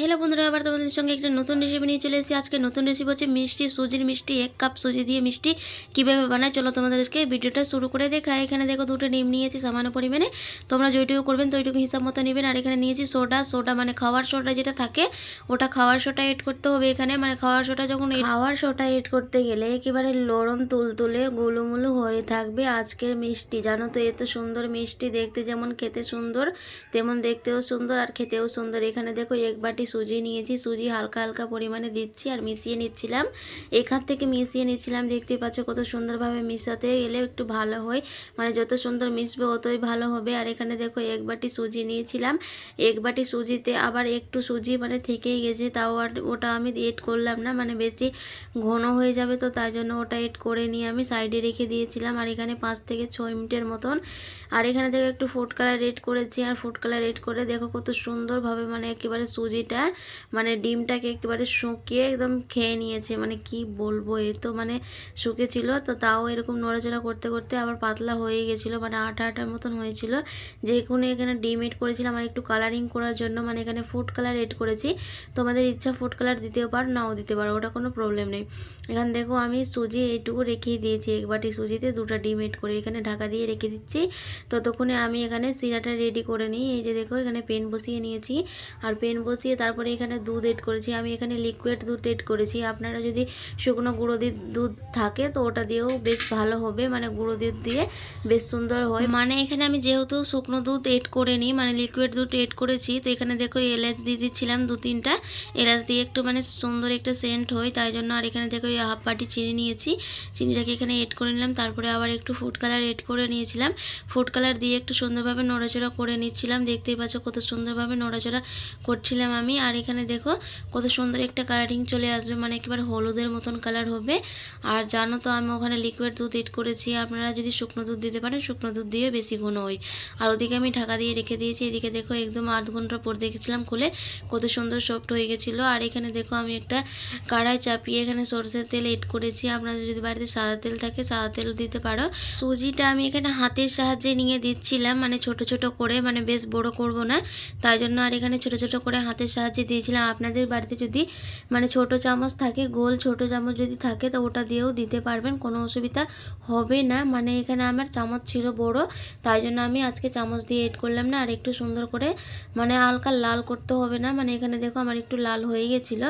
hello বন্ধুরা আবার তোমাদের সঙ্গে একটা নতুন রেসিপি নিয়ে চলে এসেছি আজকে নতুন রেসিপি হচ্ছে মিষ্টি সুজির মিষ্টি এক কাপ সুজি দিয়ে মিষ্টি কীভাবে বানায় চলো তোমাদেরকে ভিডিওটা শুরু করে দেখা এখানে দেখো দুটো নিম নিয়েছি সামান্য পরিমাণে তোমরা যেটুকু করবেন ওইটুকু হিসাব মতো নেবেন আর এখানে নিয়েছি সোডা সোডা মানে খাওয়ার সোডা যেটা থাকে ওটা খাওয়ার সোটা এড করতে হবে এখানে মানে খাওয়ার সোটা যখন খাওয়ার সোটা এড করতে গেলে একেবারে লরম তুলতুলে গুলুমুলু হয়ে থাকবে আজকের মিষ্টি জানো তো এত সুন্দর মিষ্টি দেখতে যেমন খেতে সুন্দর তেমন দেখতেও সুন্দর আর খেতেও সুন্দর এখানে দেখো এক বাটি সুজি নিয়েছি সুজি হালকা হালকা পরিমাণে দিচ্ছি আর মিশিয়ে নিচ্ছিলাম এখান থেকে মিশিয়ে নিচ্ছিলাম দেখতে পাচ্ছ কত সুন্দরভাবে মিশাতে এলে একটু ভালো হয় মানে যত সুন্দর মিশবে অতই ভালো হবে আর এখানে দেখো এক বাটি সুজি নিয়েছিলাম এক বাটি সুজিতে আবার একটু সুজি মানে থেকেই গেছে তাও আর ওটা আমি এড করলাম না মানে বেশি ঘন হয়ে যাবে তো তাই জন্য ওটা এড করে নিয়ে আমি সাইডে রেখে দিয়েছিলাম আর এখানে পাঁচ থেকে ছয় মিনিটের মতন আর এখানে দেখো একটু ফুড কালার এড করেছি আর ফুড কালার এড করে দেখো কত সুন্দরভাবে মানে একেবারে সুজিটা ছেলেটা মানে ডিমটাকে একেবারে শুকিয়ে একদম খেয়ে নিয়েছে মানে কি বলবো এ তো মানে শুকেছিল তো তাও এরকম নড়াচড়া করতে করতে আবার পাতলা হয়ে গেছিল মানে আটা আটার মতন হয়েছিল যেখানে এখানে ডিম এড করেছিলাম আর একটু কালারিং করার জন্য মানে এখানে ফুড কালার এড করেছি তোমাদের ইচ্ছা ফুড কালার দিতেও পারো নাও দিতে পারো ওটা কোনো প্রবলেম নেই এখানে দেখো আমি সুজি এইটুকু রেখে দিয়েছি এক বাটি সুজিতে দুটো ডিম এড করে এখানে ঢাকা দিয়ে রেখে দিচ্ছি ততক্ষণে আমি এখানে সিরাটা রেডি করে নিই এই যে দেখো এখানে পেন বসিয়ে নিয়েছি আর পেন বসিয়ে তারপরে এখানে দুধ এড করেছি আমি এখানে লিকুইড দুধ এড করেছি আপনারা যদি শুকনো গুঁড়ো দুধ থাকে তো ওটা দিয়েও বেশ ভালো হবে মানে গুঁড়ো দুধ দিয়ে বেশ সুন্দর হয় মানে এখানে আমি যেহেতু শুকনো দুধ এড করে নিই মানে লিকুইড দুধ এড করেছি তো এখানে দেখো এলাচ দিয়ে দিচ্ছিলাম দু তিনটা এলাচ দিয়ে একটু মানে সুন্দর একটা সেন্ট হয় তাই জন্য আর এখানে দেখো হাফ বাটি চিনি নিয়েছি চিনিটাকে এখানে এড করে নিলাম তারপরে আবার একটু ফুড কালার এড করে নিয়েছিলাম ফুড কালার দিয়ে একটু সুন্দরভাবে নড়াচড়া করে নিচ্ছিলাম দেখতেই পাচ্ছ কত সুন্দরভাবে নড়াচড়া করছিলাম আমি আমি আর এখানে দেখো কত সুন্দর একটা কালারিং চলে আসবে মানে একেবারে হলুদের মতন কালার হবে আর জানো তো আমি ওখানে লিকুইড দুধ এড করেছি আপনারা যদি শুকনো দুধ দিতে পারেন শুকনো দুধ দিয়ে বেশি ঘন হয় আর ওদিকে আমি ঢাকা দিয়ে রেখে দিয়েছি এদিকে দেখো একদম আধ ঘন্টা পর দেখেছিলাম খুলে কত সুন্দর সফট হয়ে গেছিলো আর এখানে দেখো আমি একটা কাড়াই চাপিয়ে এখানে সরষের তেল এড করেছি আপনাদের যদি বাড়িতে সাদা তেল থাকে সাদা তেল দিতে পারো সুজিটা আমি এখানে হাতের সাহায্যে নিয়ে দিচ্ছিলাম মানে ছোট ছোট করে মানে বেশ বড় করব না তাই জন্য আর এখানে ছোট ছোট করে হাতের সাহায্যে দিয়েছিলাম আপনাদের বাড়িতে যদি মানে ছোট চামচ থাকে গোল ছোট চামচ যদি থাকে তো ওটা দিয়েও দিতে পারবেন কোনো অসুবিধা হবে না মানে এখানে আমার চামচ ছিল বড় তাই জন্য আমি আজকে চামচ দিয়ে এড করলাম না আর একটু সুন্দর করে মানে হালকা লাল করতে হবে না মানে এখানে দেখো আমার একটু লাল হয়ে গেছিল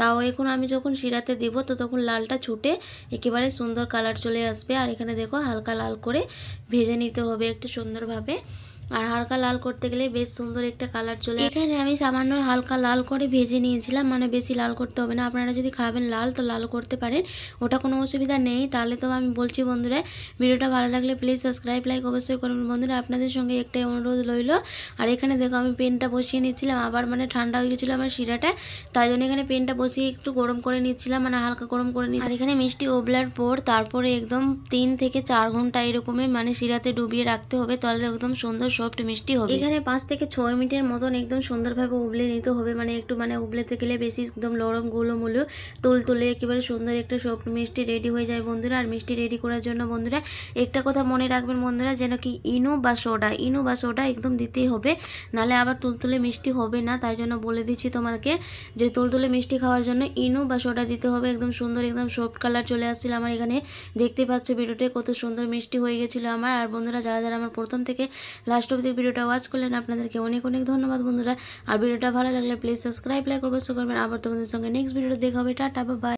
তাও এখন আমি যখন শিরাতে দেব তো তখন লালটা ছুটে একেবারে সুন্দর কালার চলে আসবে আর এখানে দেখো হালকা লাল করে ভেজে নিতে হবে একটু সুন্দরভাবে আর হালকা লাল করতে গেলে বেশ সুন্দর একটা কালার চলে এখানে আমি সামান্য হালকা লাল করে ভেজে নিয়েছিলাম মানে বেশি লাল করতে হবে না আপনারা যদি খাবেন লাল তো লাল করতে পারেন ওটা কোনো অসুবিধা নেই তাহলে তো আমি বলছি বন্ধুরা ভিডিওটা ভালো লাগলে প্লিজ সাবস্ক্রাইব লাইক অবশ্যই করবেন বন্ধুরা আপনাদের সঙ্গে একটাই অনুরোধ রইল আর এখানে দেখো আমি পেনটা বসিয়ে নিচ্ছিলাম আবার মানে ঠান্ডা হয়ে গেছিলো আমার শিরাটা তাই জন্য এখানে পেনটা বসিয়ে একটু গরম করে নিচ্ছিলাম মানে হালকা গরম করে নিচ্ছি আর এখানে মিষ্টি ওবলার পর তারপরে একদম তিন থেকে চার ঘন্টা এরকমই মানে শিরাতে ডুবিয়ে রাখতে হবে তাহলে একদম সুন্দর সফট মিষ্টি হবে এখানে পাঁচ থেকে ছয় মিনিটের মতন একদম সুন্দরভাবে উবলে নিতে হবে মানে একটু মানে উবলেতে গেলে বেশি একদম নরম গুলো মুলো তুল তুলে একেবারে সুন্দর একটা সফট মিষ্টি রেডি হয়ে যায় বন্ধুরা আর মিষ্টি রেডি করার জন্য বন্ধুরা একটা কথা মনে রাখবেন বন্ধুরা যেন কি ইনো বা সোডা ইনো বা সোডা একদম দিতেই হবে নালে আবার তুলতুলে মিষ্টি হবে না তাই জন্য বলে দিচ্ছি তোমাকে যে তুলতুলে মিষ্টি খাওয়ার জন্য ইনো বা সোডা দিতে হবে একদম সুন্দর একদম সফট কালার চলে আসছিল আমার এখানে দেখতে পাচ্ছ ভিডিওটা কত সুন্দর মিষ্টি হয়ে গেছিলো আমার আর বন্ধুরা যারা যারা আমার প্রথম থেকে লাস্ট লাস্ট অব্দি ভিডিওটা ওয়াচ করলেন আপনাদেরকে অনেক অনেক ধন্যবাদ বন্ধুরা আর ভিডিওটা ভালো লাগলে প্লিজ সাবস্ক্রাইব লাইক অবশ্যই করবেন আবার তোমাদের সঙ্গে নেক্সট ভিডিওটা দেখা হবে টাটা বা বাই